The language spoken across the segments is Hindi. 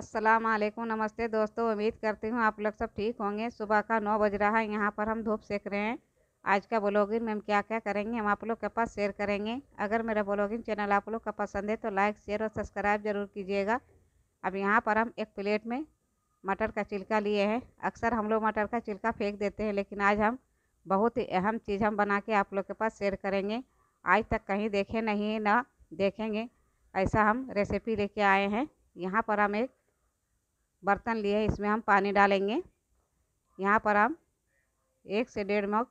अस्सलाम वालेकुम नमस्ते दोस्तों उम्मीद करती हूँ आप लोग सब ठीक होंगे सुबह का नौ बज रहा है यहाँ पर हम धूप सेक रहे हैं आज का ब्लॉगिंग में हम क्या क्या करेंगे हम आप लोग के पास शेयर करेंगे अगर मेरा ब्लॉगिंग चैनल आप लोग का पसंद है तो लाइक शेयर और सब्सक्राइब ज़रूर कीजिएगा अब यहाँ पर हम एक प्लेट में मटर का छिलका लिए हैं अक्सर हम लोग मटर का छिलका फेंक देते हैं लेकिन आज हम बहुत ही अहम चीज़ हम बना के आप लोग के पास शेयर करेंगे आज तक कहीं देखे नहीं ना देखेंगे ऐसा हम रेसिपी लेके आए हैं यहाँ पर हम एक बर्तन लिए है इसमें हम पानी डालेंगे यहाँ पर हम एक से डेढ़ मग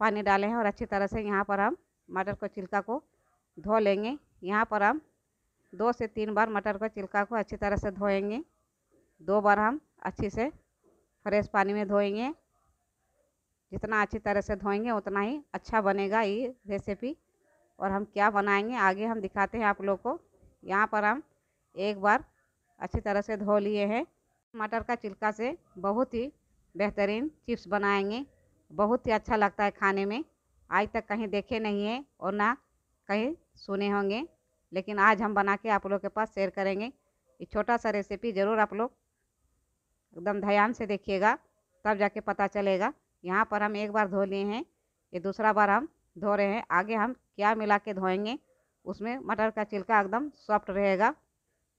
पानी डाले हैं और अच्छी तरह से यहाँ पर हम मटर को छिलका को धो लेंगे यहाँ पर हम दो से तीन बार मटर को छिलका को अच्छी तरह से धोएंगे दो बार हम अच्छी से फ्रेश पानी में धोएंगे जितना अच्छी तरह से धोएंगे उतना ही अच्छा बनेगा ये रेसिपी और हम क्या बनाएंगे आगे हम दिखाते हैं आप लोग को यहाँ पर हम एक बार अच्छी तरह से धो लिए हैं मटर का चिल्का से बहुत ही बेहतरीन चिप्स बनाएंगे बहुत ही अच्छा लगता है खाने में आज तक कहीं देखे नहीं है और ना कहीं सुने होंगे लेकिन आज हम बना के आप लोग के पास शेयर करेंगे ये छोटा सा रेसिपी ज़रूर आप लोग एकदम ध्यान से देखिएगा तब जाके पता चलेगा यहाँ पर हम एक बार धो लिए हैं ये दूसरा बार हम धो रहे हैं आगे हम क्या मिला के धोएंगे उसमें मटर का छिलका एकदम सॉफ्ट रहेगा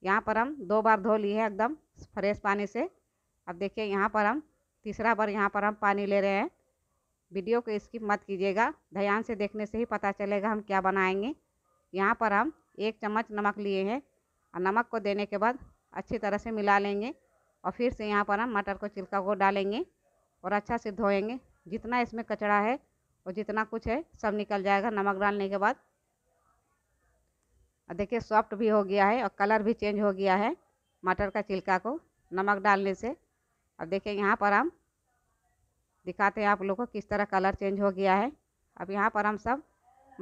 यहाँ पर हम दो बार धो लिए हैं एकदम फ्रेश पानी से अब देखिए यहाँ पर हम तीसरा बार यहाँ पर हम पानी ले रहे हैं वीडियो को स्किप मत कीजिएगा ध्यान से देखने से ही पता चलेगा हम क्या बनाएंगे यहाँ पर हम एक चम्मच नमक लिए हैं और नमक को देने के बाद अच्छी तरह से मिला लेंगे और फिर से यहाँ पर हम मटर को छिलका को डालेंगे और अच्छा से धोएंगे जितना इसमें कचरा है और जितना कुछ है सब निकल जाएगा नमक डालने के बाद देखिए सॉफ्ट भी हो गया है और कलर भी चेंज हो गया है मटर का छिलका को नमक डालने से अब देखिए यहाँ पर हम दिखाते हैं आप लोगों को किस तरह कलर चेंज हो गया है अब यहाँ पर हम सब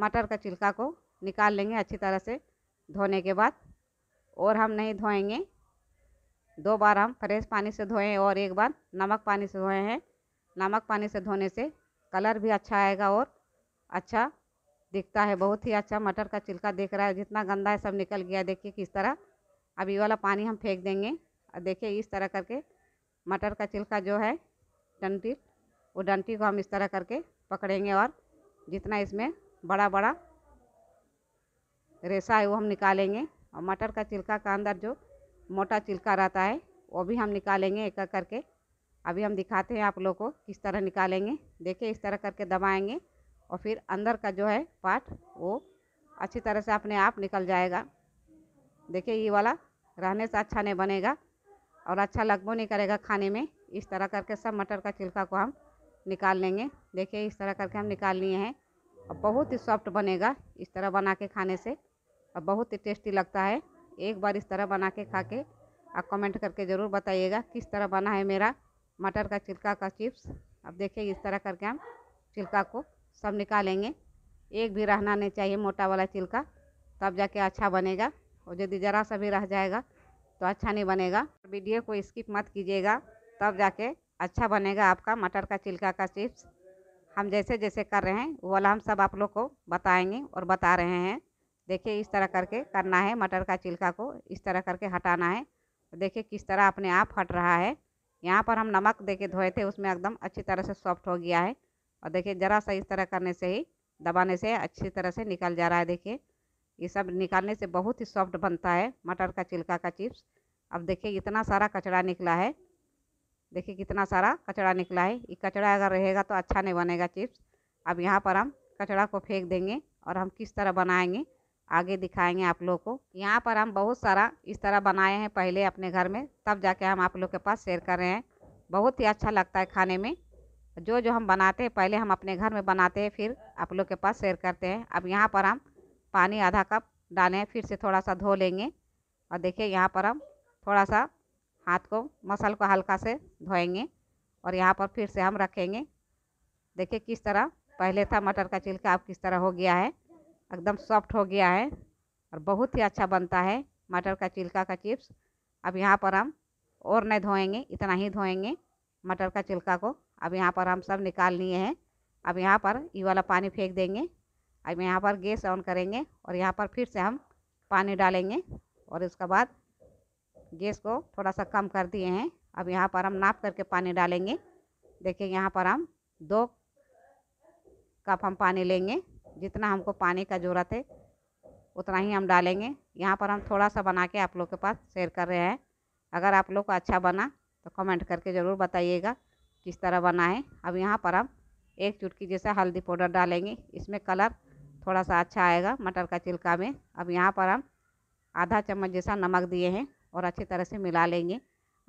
मटर का छिलका को निकाल लेंगे अच्छी तरह से धोने के बाद और हम नहीं धोएंगे दो बार हम फ्रेश पानी से धोएँ और एक बार नमक पानी से धोए हैं नमक पानी से धोने से कलर भी अच्छा आएगा और अच्छा दिखता है बहुत ही अच्छा मटर का छिलका दिख रहा है जितना गंदा है सब निकल गया देखिए किस तरह अब ये वाला पानी हम फेंक देंगे और देखिए इस तरह करके मटर का छिलका जो है डंटी वो डंटी को हम इस तरह करके पकड़ेंगे और जितना इसमें बड़ा बड़ा रेशा है वो हम निकालेंगे और मटर का छिलका का अंदर जो मोटा छिलका रहता है वो भी हम निकालेंगे एक एक करके अभी हम दिखाते हैं आप लोग को किस तरह निकालेंगे देखिए इस तरह करके दबाएंगे और फिर अंदर का जो है पार्ट वो अच्छी तरह से अपने आप निकल जाएगा देखिए ये वाला रहने से अच्छा नहीं बनेगा और अच्छा लगबो नहीं करेगा खाने में इस तरह करके सब मटर का छिलका को हम निकाल लेंगे देखिए इस तरह करके हम निकाल लिए हैं और बहुत ही सॉफ्ट बनेगा इस तरह बना के खाने से और बहुत ही टेस्टी लगता है एक बार इस तरह बना के खा के आप कमेंट करके ज़रूर बताइएगा किस तरह बना है मेरा मटर का छिलका का चिप्स अब देखिए इस तरह करके हम छिलका को सब निकालेंगे एक भी रहना नहीं चाहिए मोटा वाला छिलका तब जाके अच्छा बनेगा और यदि ज़रा सा भी रह जाएगा तो अच्छा नहीं बनेगा वीडियो को स्किप मत कीजिएगा तब जाके अच्छा बनेगा आपका मटर का चिल्का का चिप्स हम जैसे जैसे कर रहे हैं वो वाला हम सब आप लोग को बताएंगे और बता रहे हैं देखिए इस तरह करके करना है मटर का चिल्का को इस तरह करके हटाना है देखिए किस तरह अपने आप हट रहा है यहाँ पर हम नमक दे के धोए थे उसमें एकदम अच्छी तरह से सॉफ्ट हो गया है और देखिए ज़रा सा इस तरह करने से ही दबाने से अच्छी तरह से निकल जा रहा है देखिए ये सब निकालने से बहुत ही सॉफ्ट बनता है मटर का छिलका का चिप्स अब देखिए इतना सारा कचरा निकला है देखिए कितना सारा कचरा निकला है ये कचरा अगर रहेगा तो अच्छा नहीं बनेगा चिप्स अब यहाँ पर हम कचरा को फेंक देंगे और हम किस तरह बनाएंगे आगे दिखाएंगे आप लोग को यहाँ पर हम बहुत सारा इस तरह बनाए हैं पहले अपने घर में तब जाके हम आप लोग के पास शेयर कर रहे हैं बहुत ही अच्छा लगता है खाने में जो जो हम बनाते हैं पहले हम अपने घर में बनाते हैं फिर आप लोग के पास शेयर करते हैं अब यहाँ पर हम पानी आधा कप डालें फिर से थोड़ा सा धो लेंगे और देखिए यहाँ पर हम थोड़ा सा हाथ को मसल को हल्का से धोएंगे और यहाँ पर फिर से हम रखेंगे देखिए किस तरह पहले था मटर का छिलका अब किस तरह हो गया है एकदम सॉफ्ट हो गया है और बहुत ही अच्छा बनता है मटर का छिलका का चिप्स अब यहाँ पर हम और नहीं धोएंगे इतना ही धोएंगे मटर का छिलका को अब यहाँ पर हम सब निकाल लिए हैं अब यहाँ पर ये वाला पानी फेंक देंगे अब यहाँ पर गैस ऑन करेंगे और यहाँ पर फिर से हम पानी डालेंगे और उसके बाद गैस को थोड़ा सा कम कर दिए हैं अब यहाँ पर हम नाप करके पानी डालेंगे देखिए यहाँ पर हम दो कप हम पानी लेंगे जितना हमको पानी का ज़रूरत है उतना ही हम डालेंगे यहाँ पर हम थोड़ा सा बना के आप लोग के पास शेयर कर रहे हैं अगर आप लोग को अच्छा बना तो कमेंट करके ज़रूर बताइएगा किस तरह बना है अब यहाँ पर हम एक चुटकी जैसा हल्दी पाउडर डालेंगे इसमें कलर थोड़ा सा अच्छा आएगा मटर का छिलका में अब यहाँ पर हम आधा चम्मच जैसा नमक दिए हैं और अच्छी तरह से मिला लेंगे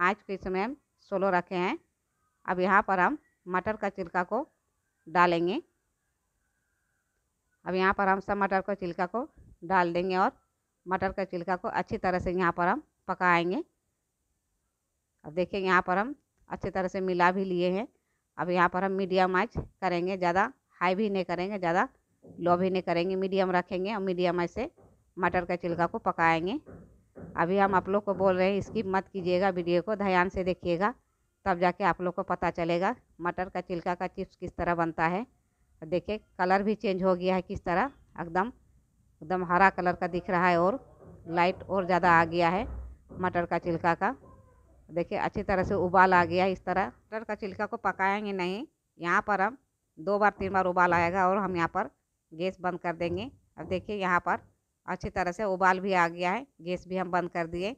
आँच को इसमें हम सोलो रखे हैं अब यहाँ पर हम मटर का छिलका को डालेंगे अब यहाँ पर हम सब मटर का छिलका को डाल देंगे और मटर का छिलका को अच्छी तरह से यहाँ पर हम पकाएंगे अब देखिए यहाँ पर हम अच्छी तरह से मिला भी लिए हैं अब यहाँ पर हम मीडियम आँच करेंगे ज़्यादा हाई भी नहीं करेंगे ज़्यादा लो भी नहीं करेंगे मीडियम रखेंगे और मीडियम ऐसे मटर का छिलका को पकाएंगे अभी हम आप लोग को बोल रहे हैं इसकी मत कीजिएगा वीडियो को ध्यान से देखिएगा तब जाके आप लोग को पता चलेगा मटर का छिलका का चिप्स किस तरह बनता है देखिए कलर भी चेंज हो गया है किस तरह एकदम एकदम हरा कलर का दिख रहा है और लाइट और ज़्यादा आ गया है मटर का छिलका का देखिए अच्छी तरह से उबाल आ गया इस तरह मटर का छिलका को पकाएंगे नहीं यहाँ पर हम दो बार तीन बार उबाल आएगा और हम यहाँ पर गैस बंद कर देंगे अब देखिए यहाँ पर अच्छी तरह से उबाल भी आ गया है गैस भी हम बंद कर दिए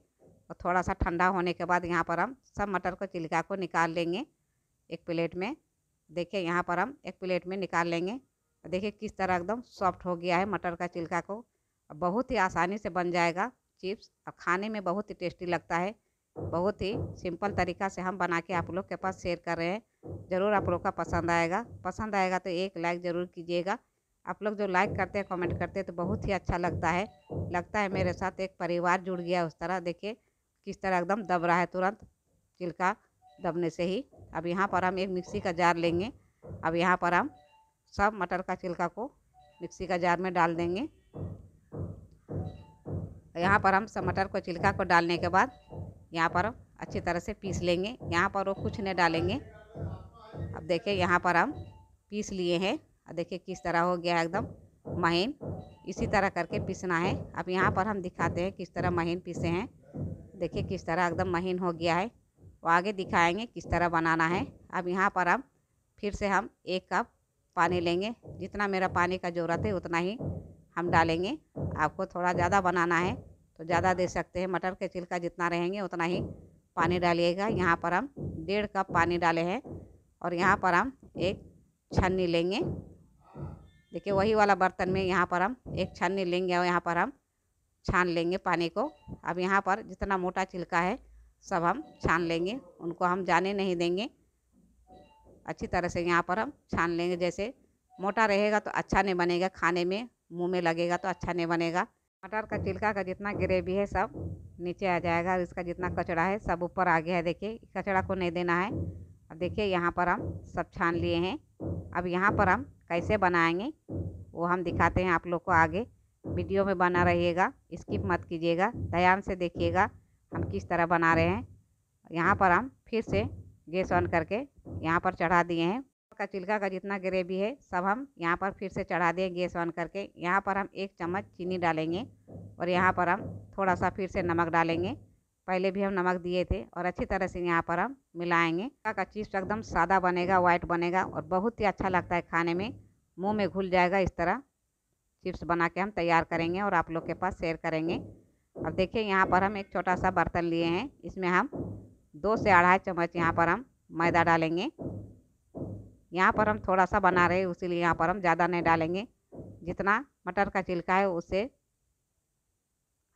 और थोड़ा सा ठंडा होने के बाद यहाँ पर हम सब मटर को चिल्का को निकाल लेंगे एक प्लेट में देखिए यहाँ पर हम एक प्लेट में निकाल लेंगे देखिए किस तरह एकदम सॉफ्ट हो गया है मटर का चिल्का को बहुत ही आसानी से बन जाएगा चिप्स और खाने में बहुत ही टेस्टी लगता है बहुत ही सिंपल तरीका से हम बना के आप लोग के पास शेयर कर रहे हैं ज़रूर आप लोग का पसंद आएगा पसंद आएगा तो एक लाइक ज़रूर कीजिएगा आप लोग जो लाइक हाँ। करते हैं कमेंट करते हैं तो बहुत ही अच्छा लगता है लगता है मेरे साथ एक परिवार जुड़ गया उस तरह देखिए किस तरह एकदम दब रहा है तुरंत चिल्का दबने से ही अब यहाँ पर हम एक मिक्सी का जार लेंगे अब यहाँ पर हम सब मटर का छिलका को मिक्सी का जार में डाल देंगे यहाँ पर हम सब मटर को छिलका को डालने के बाद यहाँ पर अच्छी तरह से पीस लेंगे यहाँ पर वो कुछ नहीं डालेंगे अब देखिए यहाँ पर हम पीस लिए हैं देखिए किस तरह हो गया एकदम महीन इसी तरह करके पीसना है अब यहाँ पर हम दिखाते हैं किस तरह महीन पीसे हैं देखिए किस तरह एकदम महीन हो गया है वो आगे दिखाएंगे किस तरह बनाना है अब यहाँ पर हम फिर से हम एक कप पानी लेंगे जितना मेरा पानी का ज़रूरत है उतना ही हम डालेंगे आपको थोड़ा ज़्यादा बनाना है तो ज़्यादा दे सकते हैं मटर के छिलका जितना रहेंगे उतना ही पानी डालिएगा यहाँ पर हम डेढ़ कप पानी डाले हैं और यहाँ पर हम एक छन्नी लेंगे देखिए वही वाला बर्तन में यहाँ पर हम एक छन्नी लेंगे और यहाँ पर हम छान लेंगे पानी को अब यहाँ पर जितना मोटा छिलका है सब हम छान लेंगे उनको हम जाने नहीं देंगे अच्छी तरह से यहाँ पर हम छान लेंगे जैसे मोटा रहेगा तो अच्छा नहीं बनेगा खाने में मुंह में लगेगा तो अच्छा नहीं बनेगा मटर का छिलका का जितना ग्रेवी है सब नीचे आ जाएगा और इसका जितना कचड़ा है सब ऊपर आ गया है देखिए कचड़ा को नहीं देना है अब देखिए यहाँ पर हम सब छान लिए हैं अब यहाँ पर हम कैसे बनाएंगे वो हम दिखाते हैं आप लोग को आगे वीडियो में बना रहिएगा स्किप मत कीजिएगा ध्यान से देखिएगा हम किस तरह बना रहे हैं यहाँ पर हम फिर से गैस ऑन करके यहाँ पर चढ़ा दिए हैं का चिल्का का जितना ग्रेवी है सब हम यहाँ पर फिर से चढ़ा दें गैस ऑन करके यहाँ पर हम एक चम्मच चीनी डालेंगे और यहाँ पर हम थोड़ा सा फिर से नमक डालेंगे पहले भी हम नमक दिए थे और अच्छी तरह से यहाँ पर हम मिलाएंगे का चिप्स तो एकदम सादा बनेगा वाइट बनेगा और बहुत ही अच्छा लगता है खाने में मुंह में घुल जाएगा इस तरह चिप्स बना के हम तैयार करेंगे और आप लोग के पास शेयर करेंगे अब देखिए यहाँ पर हम एक छोटा सा बर्तन लिए हैं इसमें हम दो से अढ़ाई चम्मच यहाँ पर हम मैदा डालेंगे यहाँ पर हम थोड़ा सा बना रहे लिए यहाँ पर हम ज़्यादा नहीं डालेंगे जितना मटर का छिलका है उसे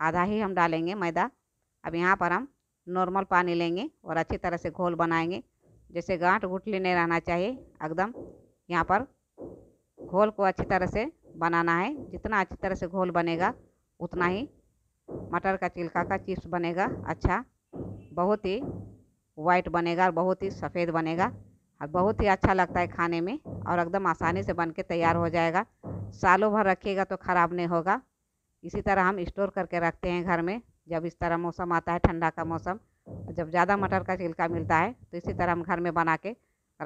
आधा ही हम डालेंगे मैदा अब यहाँ पर हम नॉर्मल पानी लेंगे और अच्छी तरह से घोल बनाएंगे जैसे गांठ गुठली नहीं रहना चाहिए एकदम यहाँ पर घोल को अच्छी तरह से बनाना है जितना अच्छी तरह से घोल बनेगा उतना ही मटर का चिल्का का चिप्स बनेगा अच्छा बहुत ही वाइट बनेगा और बहुत ही सफ़ेद बनेगा और बहुत ही अच्छा लगता है खाने में और एकदम आसानी से बन के तैयार हो जाएगा सालों भर रखिएगा तो ख़राब नहीं होगा इसी तरह हम स्टोर करके रखते हैं घर में जब इस तरह मौसम आता है ठंडा का हाँ। मौसम जब ज़्यादा मटर का छिलका मिलता है तो इसी तरह हम घर में बना के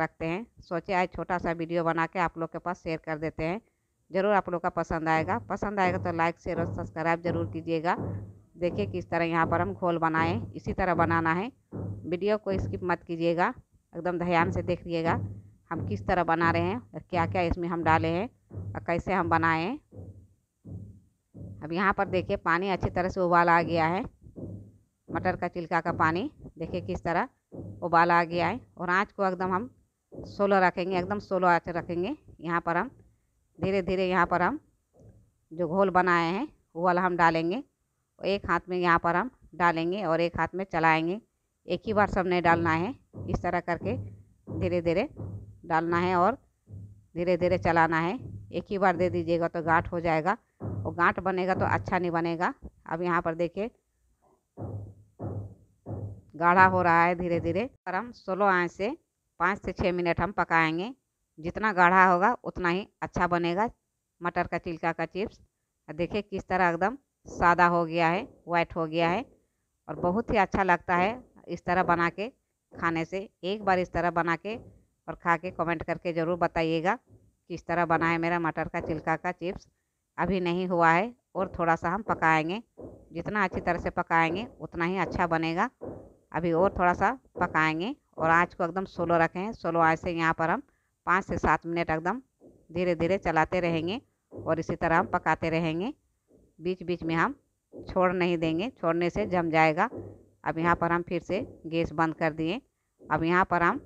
रखते हैं सोचे आज छोटा सा वीडियो बना के आप लोग के पास शेयर कर देते हैं ज़रूर आप लोग का पसंद आएगा हाँ। पसंद आएगा तो लाइक शेयर और सब्सक्राइब ज़रूर कीजिएगा देखिए किस तरह यहाँ पर हम घोल बनाएँ इसी तरह बनाना है वीडियो को स्किप मत कीजिएगा एकदम ध्यान से देख लीजिएगा हम किस तरह बना रहे हैं और क्या क्या इसमें हम डाले हैं और कैसे हम बनाएँ अब यहाँ पर देखिए पानी अच्छी तरह से उबाल आ गया है मटर का चिलका का पानी देखिए किस तरह उबाल आ गया है और आँच को एकदम हम सोलो रखेंगे एकदम सोलो आँच रखेंगे यहाँ पर हम धीरे धीरे यहाँ पर हम जो घोल बनाए हैं वो वाला हम डालेंगे और एक हाथ में यहाँ पर हम डालेंगे और एक हाथ में चलाएंगे एक ही बार सब नहीं डालना है इस तरह करके धीरे धीरे डालना है और धीरे धीरे चलाना है एक ही बार दे हम्म। दीजिएगा तो गांठ हो जाएगा और गांठ बनेगा तो अच्छा नहीं बनेगा अब यहाँ पर देखिए गाढ़ा हो रहा है धीरे धीरे पर हम सोलो आँच से पाँच से छः मिनट हम पकाएंगे जितना गाढ़ा होगा उतना ही अच्छा बनेगा मटर का चिल्का का चिप्स देखिए किस तरह एकदम सादा हो गया है वाइट हो गया है और बहुत ही अच्छा लगता है इस तरह बना के खाने से एक बार इस तरह बना के और खा के कमेंट करके ज़रूर बताइएगा किस तरह बना है मेरा मटर का छिलका का चिप्स अभी नहीं हुआ है और थोड़ा सा हम पकाएंगे जितना अच्छी तरह से पकाएंगे उतना ही अच्छा बनेगा अभी और थोड़ा सा पकाएंगे और आँच को एकदम स्लो रखें स्लो आँच से यहाँ पर हम पाँच से सात मिनट एकदम धीरे धीरे चलाते रहेंगे और इसी तरह हम पकाते रहेंगे बीच बीच में हम छोड़ नहीं देंगे छोड़ने से जम जाएगा अब यहाँ पर हम फिर से गैस बंद कर दिए अब यहाँ पर हम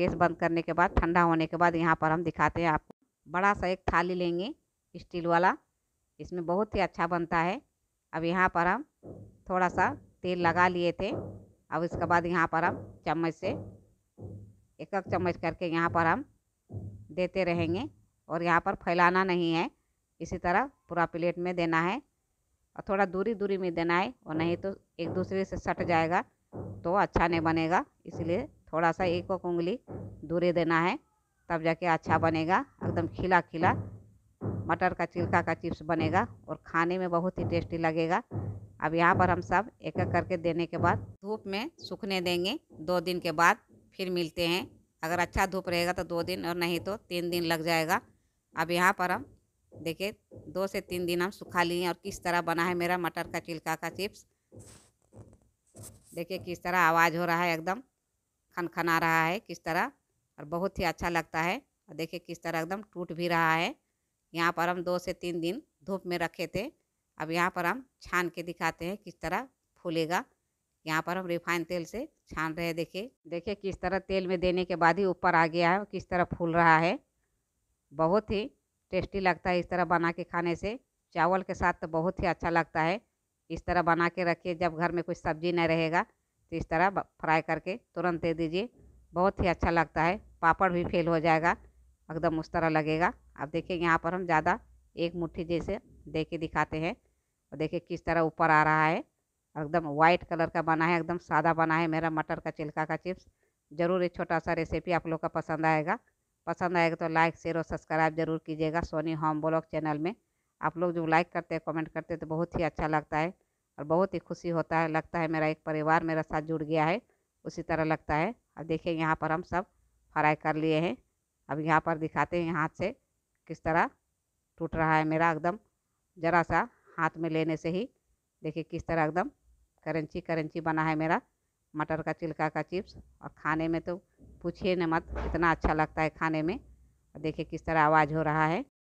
गैस बंद करने के बाद ठंडा होने के बाद यहाँ पर हम दिखाते हैं आपको बड़ा सा एक थाली लेंगे स्टील वाला इसमें बहुत ही अच्छा बनता है अब यहाँ पर हम थोड़ा सा तेल लगा लिए थे अब इसके बाद यहाँ पर हम चम्मच से एक एक चम्मच करके यहाँ पर हम देते रहेंगे और यहाँ पर फैलाना नहीं है इसी तरह पूरा प्लेट में देना है और थोड़ा दूरी दूरी में देना है और नहीं तो एक दूसरे से सट जाएगा तो अच्छा नहीं बनेगा इसलिए थोड़ा सा एक एक उंगली दूरी देना है तब जाके अच्छा बनेगा एकदम खिला खिला मटर का चिलका का चिप्स बनेगा और खाने में बहुत ही टेस्टी लगेगा अब यहाँ पर हम सब एक एक करके देने के बाद धूप में सूखने देंगे दो दिन के बाद फिर मिलते हैं अगर अच्छा धूप रहेगा तो दो दिन और नहीं तो तीन दिन लग जाएगा अब यहाँ पर हम देखिए दो से तीन दिन हम सुखा लिए और किस तरह बना है मेरा मटर का चिल्का का चिप्स देखिए किस तरह आवाज़ हो रहा है एकदम खनखना रहा है किस तरह और बहुत ही अच्छा लगता है और देखिए किस तरह एकदम टूट भी रहा है यहाँ पर हम दो से तीन दिन धूप में रखे थे अब यहाँ पर हम छान के दिखाते हैं किस तरह फूलेगा यहाँ पर हम रिफाइन तेल से छान रहे हैं देखिए देखिए किस तरह तेल में देने के बाद ही ऊपर आ गया है और किस तरह फूल रहा है बहुत ही टेस्टी लगता है इस तरह बना के खाने से चावल के साथ तो बहुत ही अच्छा लगता है इस तरह बना के रखिए जब घर में कुछ सब्जी नहीं रहेगा तो इस तरह फ्राई करके तुरंत दे दीजिए बहुत ही अच्छा लगता है पापड़ भी फेल हो जाएगा एकदम उस तरह लगेगा अब देखिए यहाँ पर हम ज़्यादा एक मुट्ठी जैसे दे के दिखाते हैं और देखिए किस तरह ऊपर आ रहा है एकदम वाइट कलर का बना है एकदम सादा बना है मेरा मटर का छिलका का चिप्स ज़रूर ये छोटा सा रेसिपी आप लोग का पसंद आएगा पसंद आएगा तो लाइक शेयर और सब्सक्राइब जरूर कीजिएगा सोनी होम ब्लॉग चैनल में आप लोग जो लाइक करते हैं कमेंट करते हैं तो बहुत ही अच्छा लगता है और बहुत ही खुशी होता है लगता है मेरा एक परिवार मेरा साथ जुड़ गया है उसी तरह लगता है अब देखिए यहाँ पर हम सब फ्राई कर लिए हैं अब यहाँ पर दिखाते हैं हाथ से किस तरह टूट रहा है मेरा एकदम ज़रा सा हाथ में लेने से ही देखिए किस तरह एकदम करंची करंची बना है मेरा मटर का चिल्का का चिप्स और खाने में तो पूछिए न मत इतना अच्छा लगता है खाने में और देखिए किस तरह आवाज़ हो रहा है